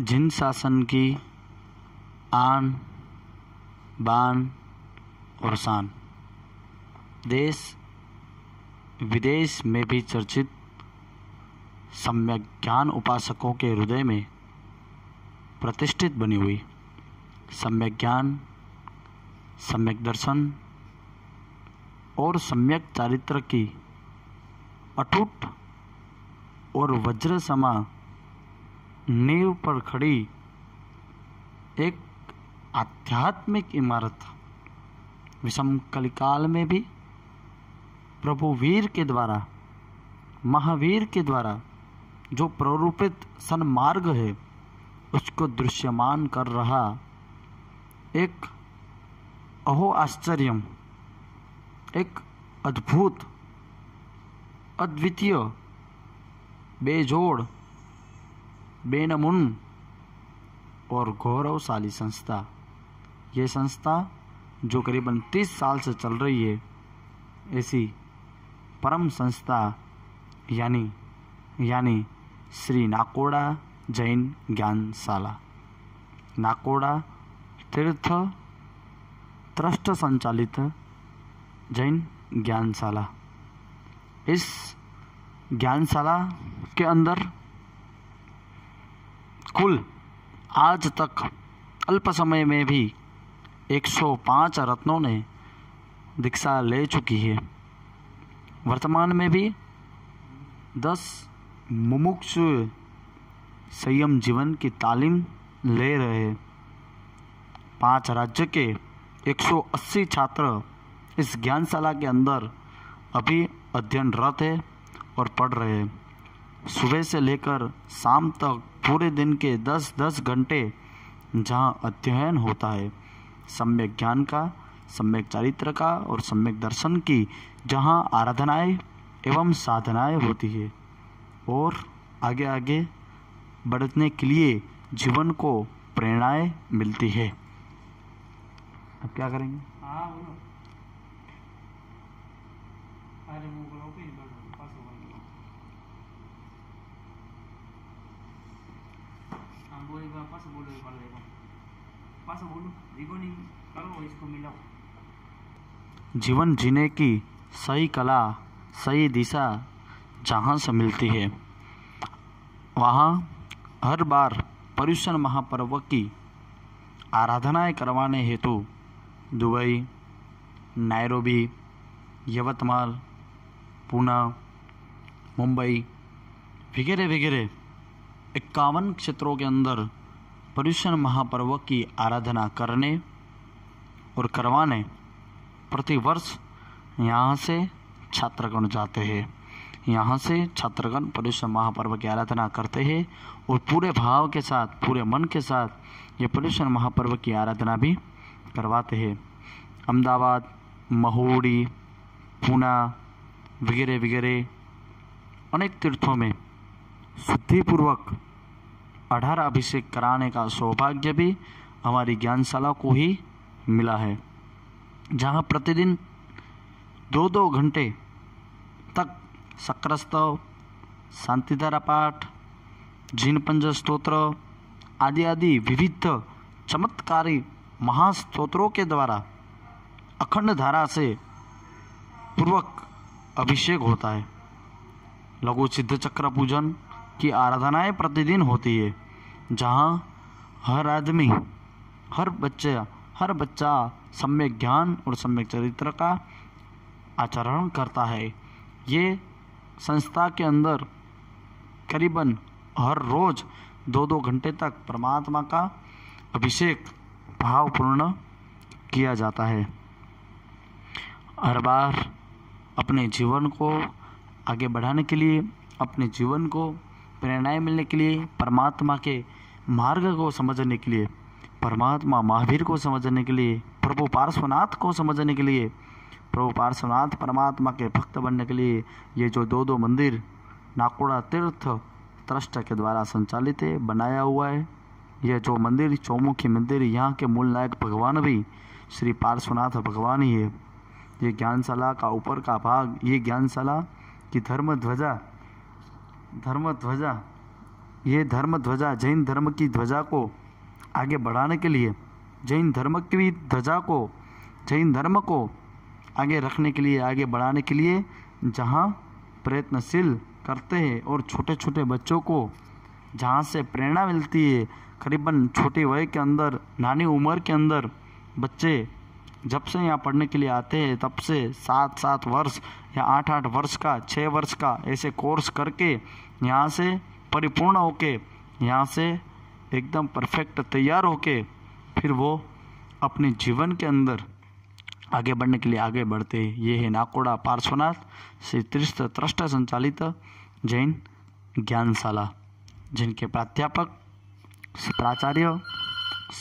जिन शासन की आन बान और शान देश विदेश में भी चर्चित सम्यक ज्ञान उपासकों के हृदय में प्रतिष्ठित बनी हुई सम्यक ज्ञान सम्यक दर्शन और सम्यक चारित्र की अटूट और वज्र समा नींव पर खड़ी एक आध्यात्मिक इमारत विषम कलिकाल में भी प्रभु वीर के द्वारा महावीर के द्वारा जो प्ररूपित सन्मार्ग है उसको दृश्यमान कर रहा एक अहो आश्चर्य एक अद्भुत अद्वितीय बेजोड़ बेनमुन और गौरवशाली संस्था ये संस्था जो करीबन तीस साल से चल रही है ऐसी परम संस्था यानी यानी श्री नाकोड़ा जैन ज्ञानशाला नाकोड़ा तीर्थ ट्रस्ट संचालित जैन ज्ञानशाला इस ज्ञानशाला के अंदर कुल आज तक अल्प समय में भी 105 रत्नों ने दीक्षा ले चुकी है वर्तमान में भी 10 मुमुक्ष संयम जीवन की तालीम ले रहे पांच राज्य के 180 छात्र इस ज्ञानशाला के अंदर अभी अध्ययनरत है और पढ़ रहे हैं सुबह से लेकर शाम तक पूरे दिन के दस दस घंटे जहाँ अध्ययन होता है सम्यक ज्ञान का सम्यक चरित्र का और सम्यक दर्शन की जहाँ आराधनाएं एवं साधनाएं होती है और आगे आगे बढ़ने के लिए जीवन को प्रेरणाएं मिलती है अब क्या करेंगे हाँ, जीवन जीने की सही कला सही दिशा जहाँ से मिलती है वहाँ हर बार पर्यूषण महापर्व की आराधनाएं करवाने हेतु दुबई नायरोबी यवतमाल पूना मुंबई वगैरह वगैरह इक्यावन क्षेत्रों के अंदर पर्युषण महापर्व की आराधना करने और करवाने प्रतिवर्ष यहाँ से छात्रगण जाते हैं यहाँ से छात्रगण पर्युषण महापर्व की आराधना करते हैं और पूरे भाव के साथ पूरे मन के साथ ये पर्युषण महापर्व की आराधना भी करवाते हैं अहमदाबाद महोड़ी पूना वगैरह वगैरह अनेक तीर्थों में शुद्धिपूर्वक अढ़र अभिषेक कराने का सौभाग्य भी हमारी ज्ञानशाला को ही मिला है जहाँ प्रतिदिन दो दो घंटे तक शक्रस्तव शांतिधारा पाठ जिन पंज स्त्रोत्र आदि आदि विविध चमत्कारी महास्त्रोत्रों के द्वारा अखंड धारा से पूर्वक अभिषेक होता है लघु सिद्ध चक्र पूजन की आराधनाएं प्रतिदिन होती है जहाँ हर आदमी हर बच्चे हर बच्चा सम्यक ज्ञान और सम्यक चरित्र का आचरण करता है ये संस्था के अंदर करीबन हर रोज दो दो घंटे तक परमात्मा का अभिषेक भावपूर्ण किया जाता है हर बार अपने जीवन को आगे बढ़ाने के लिए अपने जीवन को प्रेरणाएं मिलने के लिए परमात्मा के मार्ग को समझने के लिए परमात्मा महावीर को समझने के लिए प्रभु पार्श्वनाथ को समझने के लिए प्रभु पार्श्वनाथ परमात्मा के भक्त बनने के लिए ये जो दो दो मंदिर नाकोड़ा तीर्थ ट्रस्ट के द्वारा संचालित है बनाया हुआ है यह जो मंदिर चौमुखी मंदिर यहाँ के मूल नायक भगवान भी श्री पार्श्वनाथ भगवान ही है ये ज्ञानशाला का ऊपर का भाग ये ज्ञानशाला की धर्म ध्वजा धर्म ध्वजा ये धर्म ध्वजा जैन धर्म की ध्वजा को आगे बढ़ाने के लिए जैन धर्म की ध्वजा को जैन धर्म को आगे रखने के लिए आगे बढ़ाने के लिए जहाँ प्रयत्नशील करते हैं और छोटे छोटे बच्चों को जहाँ से प्रेरणा मिलती है करीबन छोटी वय के अंदर नानी उम्र के अंदर बच्चे जब से यहाँ पढ़ने के लिए आते हैं तब से सात सात वर्ष या आठ आठ वर्ष का छः वर्ष का ऐसे कोर्स करके यहाँ से परिपूर्ण होके यहाँ से एकदम परफेक्ट तैयार होके फिर वो अपने जीवन के अंदर आगे बढ़ने के लिए आगे बढ़ते हैं ये है नाकोड़ा पार्श्वनाथ श्री त्रिस्त त्रष्ट संचालित जैन ज्ञानशाला जिनके प्राध्यापक प्राचार्य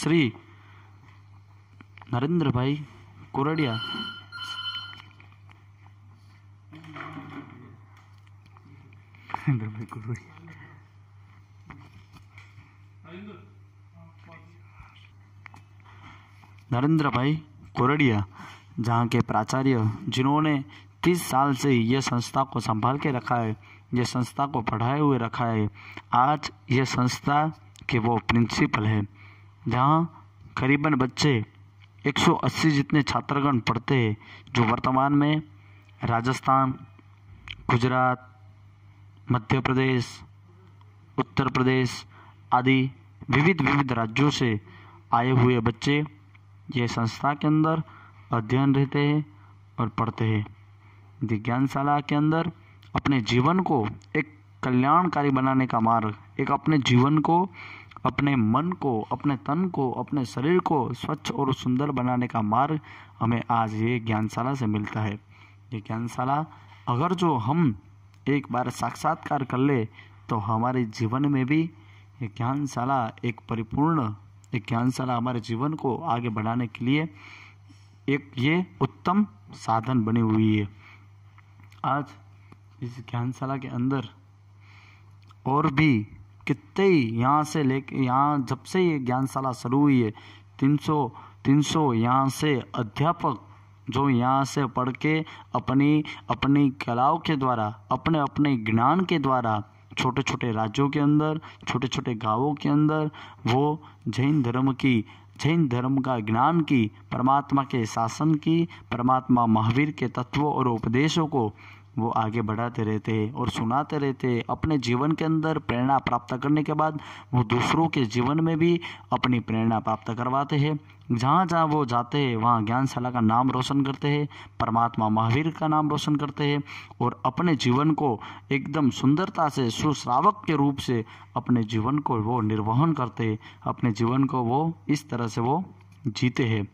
श्री नरेंद्र भाई कुरडिया नरेंद्र भाई कुरडिया नरेंद्र भाई कोरडिया जहाँ के प्राचार्य जिन्होंने तीस साल से यह संस्था को संभाल के रखा है यह संस्था को पढ़ाए हुए रखा है आज यह संस्था के वो प्रिंसिपल है जहाँ करीबन बच्चे 180 जितने छात्रगण पढ़ते हैं जो वर्तमान में राजस्थान गुजरात मध्य प्रदेश उत्तर प्रदेश आदि विविध विविध राज्यों से आए हुए बच्चे ये संस्था के अंदर अध्ययन रहते हैं और पढ़ते हैं विज्ञानशाला के अंदर अपने जीवन को एक कल्याणकारी बनाने का मार्ग एक अपने जीवन को अपने मन को अपने तन को अपने शरीर को स्वच्छ और सुंदर बनाने का मार्ग हमें आज ये ज्ञानशाला से मिलता है ये ज्ञानशाला अगर जो हम एक बार साक्षात्कार कर ले तो हमारे जीवन में भी ये ज्ञानशाला एक परिपूर्ण एक ज्ञानशाला हमारे जीवन को आगे बढ़ाने के लिए एक ये उत्तम साधन बनी हुई है आज इस ज्ञानशाला के अंदर और भी कितने ही यहाँ से ले यहाँ जब से ये ज्ञानशाला शुरू हुई है तीन सौ तीन सौ यहाँ से अध्यापक जो यहाँ से पढ़ के अपनी अपनी कलाओं के द्वारा अपने अपने ज्ञान के द्वारा छोटे छोटे राज्यों के अंदर छोटे छोटे गांवों के अंदर वो जैन धर्म की जैन धर्म का ज्ञान की परमात्मा के शासन की परमात्मा महावीर के तत्वों और उपदेशों को वो आगे बढ़ाते रहते हैं और सुनाते रहते हैं अपने जीवन के अंदर प्रेरणा प्राप्त करने के बाद वो दूसरों के जीवन में भी अपनी प्रेरणा प्राप्त करवाते हैं जहाँ जहाँ वो जाते हैं वहाँ ज्ञानशाला का नाम रोशन करते हैं परमात्मा महावीर का नाम रोशन करते हैं और अपने जीवन को एकदम सुंदरता से सुश्रावक के रूप से अपने जीवन को वो निर्वहन करते हैं अपने जीवन को वो इस तरह से वो जीते हैं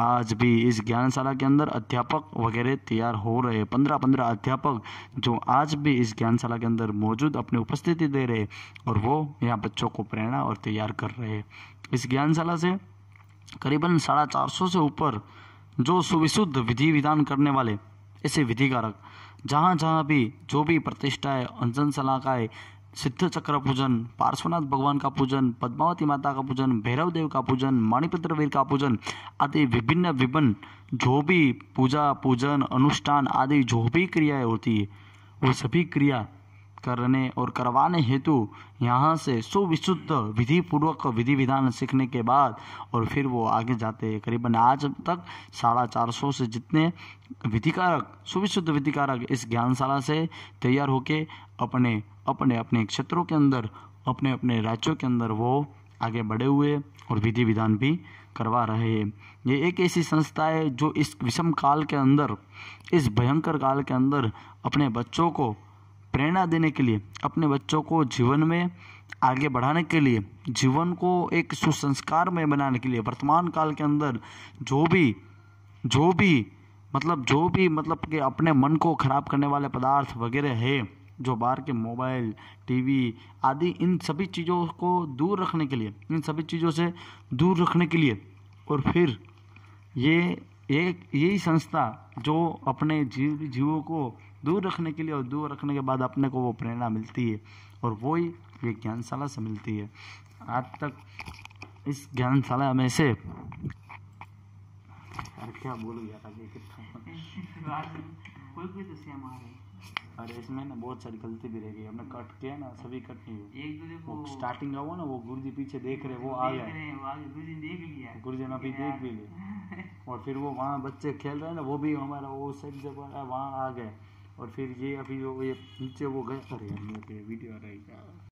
आज भी इस ज्ञानशाला के अंदर अध्यापक वगैरह तैयार हो रहे पंद्रह पंद्रह अध्यापक जो आज भी इस ज्ञानशाला के अंदर मौजूद अपनी उपस्थिति दे रहे और वो यहाँ बच्चों को प्रेरणा और तैयार कर रहे इस ज्ञानशाला से करीबन साढ़ा चार सौ से ऊपर जो सुविशुद्ध विधि विधान करने वाले ऐसे विधिकारक जहाँ जहाँ भी जो भी प्रतिष्ठाएं अनशन है सिद्ध चक्र पूजन पार्श्वनाथ भगवान का पूजन पद्मावती माता का पूजन भैरव देव का पूजन मणिपत्र वीर का पूजन आदि विभिन्न विभिन्न जो भी पूजा पूजन अनुष्ठान आदि जो भी क्रियाएं होती है वो सभी क्रिया करने और करवाने हेतु यहाँ से सुविशुद्ध विधिपूर्वक विधि विधान सीखने के बाद और फिर वो आगे जाते हैं करीबन आज तक साढ़ा चार सौ से जितने विधिकारक सुविशुद्ध विधिकारक इस ज्ञानशाला से तैयार होके अपने अपने अपने क्षेत्रों के अंदर अपने अपने राज्यों के अंदर वो आगे बढ़े हुए और विधि विधान भी करवा रहे हैं ये एक ऐसी संस्था है जो इस विषम काल के अंदर इस भयंकर काल के अंदर अपने बच्चों को प्रेरणा देने के लिए अपने बच्चों को जीवन में आगे बढ़ाने के लिए जीवन को एक सुसंस्कार में बनाने के लिए वर्तमान काल के अंदर जो भी जो भी मतलब जो भी मतलब कि अपने मन को ख़राब करने वाले पदार्थ वगैरह है जो बाहर के मोबाइल टीवी आदि इन सभी चीज़ों को दूर रखने के लिए इन सभी चीज़ों से दूर रखने के लिए और फिर ये एक यही संस्था जो अपने जीव जीवों को दूर रखने के लिए और दूर रखने के बाद अपने को वो प्रेरणा मिलती है और वो ही ये ज्ञानशाला से मिलती है आज तक इस ज्ञानशाला में से क्या बोल गया था अरे इसमें ना बहुत सारी गलती भी रह गई हमने कट किया ना सभी कट नहीं हुई तो वो स्टार्टिंग का हुआ ना वो गुरु जी पीछे देख रहे वो आ गए गुरु जी ने अभी देख भी लिए और फिर वो वहाँ बच्चे खेल रहे हैं ना वो भी हमारा वो सब जगह वहाँ आ गए और फिर ये अभी जो ये नीचे वो गए अरे तो वीडियो आ रही क्या